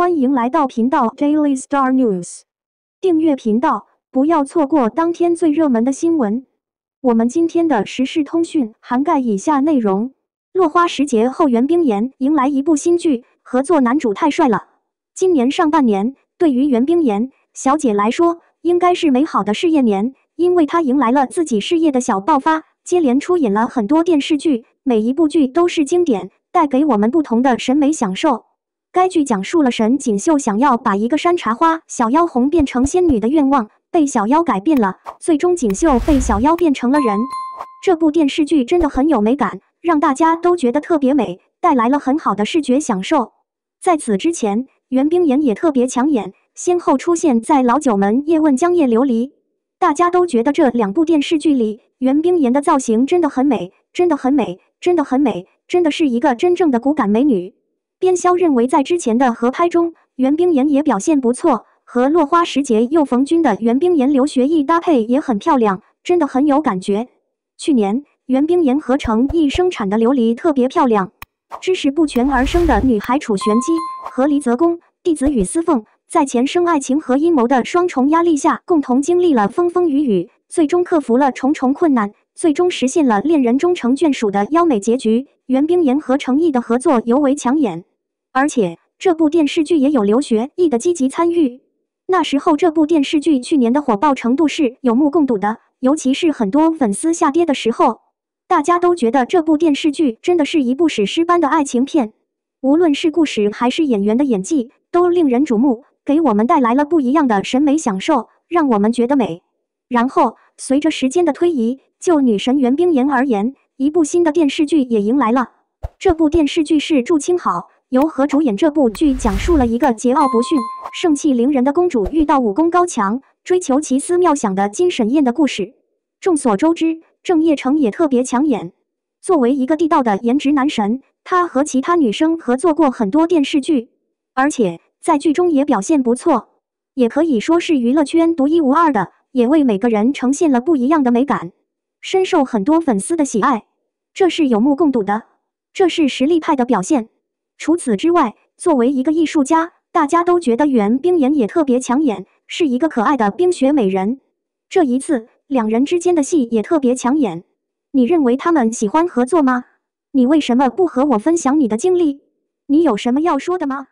欢迎来到频道 Daily Star News，订阅频道，不要错过当天最热门的新闻。我们今天的时事通讯涵盖以下内容：落花时节后，袁冰妍迎来一部新剧，合作男主太帅了。今年上半年，对于袁冰妍小姐来说，应该是美好的事业年，因为她迎来了自己事业的小爆发，接连出演了很多电视剧，每一部剧都是经典，带给我们不同的审美享受。该剧讲述了沈锦绣想要把一个山茶花小妖红变成仙女的愿望被小妖改变了，最终锦绣被小妖变成了人。这部电视剧真的很有美感，让大家都觉得特别美，带来了很好的视觉享受。在此之前，袁冰妍也特别抢眼，先后出现在《老九门》《叶问》《江夜琉璃》，大家都觉得这两部电视剧里袁冰妍的造型真的很美，真的很美，真的很美，真的是一个真正的骨感美女。边潇认为，在之前的合拍中，袁冰妍也表现不错，和《落花时节又逢君》的袁冰妍刘学义搭配也很漂亮，真的很有感觉。去年袁冰妍和成毅生产的琉璃特别漂亮。知识不全而生的女孩楚璇玑和黎泽公弟子与司凤，在前生爱情和阴谋的双重压力下，共同经历了风风雨雨，最终克服了重重困难，最终实现了恋人终成眷属的妖美结局。袁冰妍和成毅的合作尤为抢眼。而且这部电视剧也有刘学义的积极参与。那时候这部电视剧去年的火爆程度是有目共睹的，尤其是很多粉丝下跌的时候，大家都觉得这部电视剧真的是一部史诗般的爱情片。无论是故事还是演员的演技，都令人瞩目，给我们带来了不一样的审美享受，让我们觉得美。然后随着时间的推移，就女神袁冰妍而言，一部新的电视剧也迎来了。这部电视剧是《祝清好》。由何主演这部剧，讲述了一个桀骜不驯、盛气凌人的公主遇到武功高强、追求奇思妙想的金沈燕的故事。众所周知，郑业成也特别抢眼。作为一个地道的颜值男神，他和其他女生合作过很多电视剧，而且在剧中也表现不错，也可以说是娱乐圈独一无二的，也为每个人呈现了不一样的美感，深受很多粉丝的喜爱。这是有目共睹的，这是实力派的表现。除此之外，作为一个艺术家，大家都觉得袁冰妍也特别抢眼，是一个可爱的冰雪美人。这一次，两人之间的戏也特别抢眼。你认为他们喜欢合作吗？你为什么不和我分享你的经历？你有什么要说的吗？